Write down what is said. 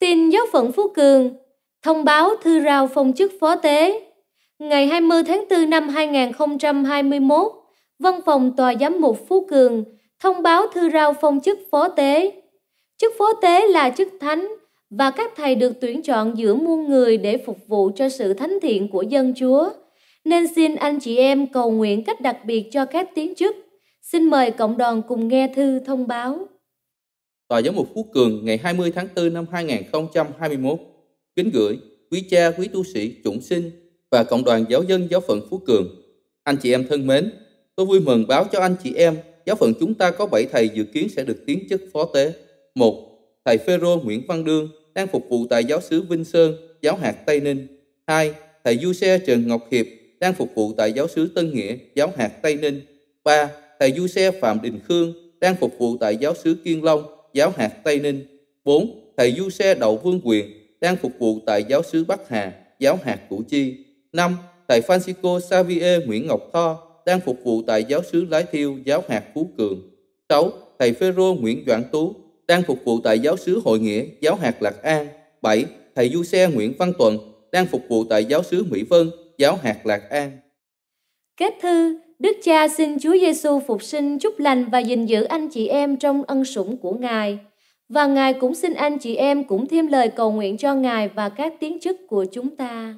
Tin giáo phận Phú Cường thông báo thư rao phong chức phó tế. Ngày 20 tháng 4 năm 2021, Văn phòng Tòa Giám mục Phú Cường thông báo thư rao phong chức phó tế. Chức phó tế là chức thánh và các thầy được tuyển chọn giữa muôn người để phục vụ cho sự thánh thiện của dân Chúa. Nên xin anh chị em cầu nguyện cách đặc biệt cho các tiến chức. Xin mời cộng đoàn cùng nghe thư thông báo. Tòa giáo mục Phú Cường ngày 20 tháng 4 năm 2021. Kính gửi quý cha, quý tu sĩ, chủng sinh và cộng đoàn giáo dân giáo phận Phú Cường. Anh chị em thân mến, tôi vui mừng báo cho anh chị em giáo phận chúng ta có 7 thầy dự kiến sẽ được tiến chức phó tế. một Thầy Phêrô Nguyễn Văn Đương đang phục vụ tại giáo xứ Vinh Sơn, giáo hạt Tây Ninh. hai Thầy Du Xe Trần Ngọc Hiệp đang phục vụ tại giáo xứ Tân Nghĩa, giáo hạt Tây Ninh. ba Thầy Du Xe Phạm Đình Khương đang phục vụ tại giáo xứ Kiên Long, giáo hạt Tây Ninh. 4. Thầy Du Xe Đậu Vương Quyền đang phục vụ tại giáo sứ Bắc Hà, giáo hạt Củ Chi. 5. Thầy Francisco Xavier Nguyễn Ngọc Tho đang phục vụ tại giáo sứ Lái Thiêu, giáo hạt Phú Cường. 6. Thầy Phêrô Nguyễn Doãn Tú đang phục vụ tại giáo sứ Hội Nghĩa, giáo hạt Lạc An. 7. Thầy Du Xe Nguyễn Văn Tuần đang phục vụ tại giáo sứ Mỹ Vân, giáo hạt Lạc An. Kết thư Đức Cha xin Chúa Giêsu phục sinh chúc lành và gìn giữ anh chị em trong ân sủng của Ngài. Và Ngài cũng xin anh chị em cũng thêm lời cầu nguyện cho Ngài và các tiến chức của chúng ta.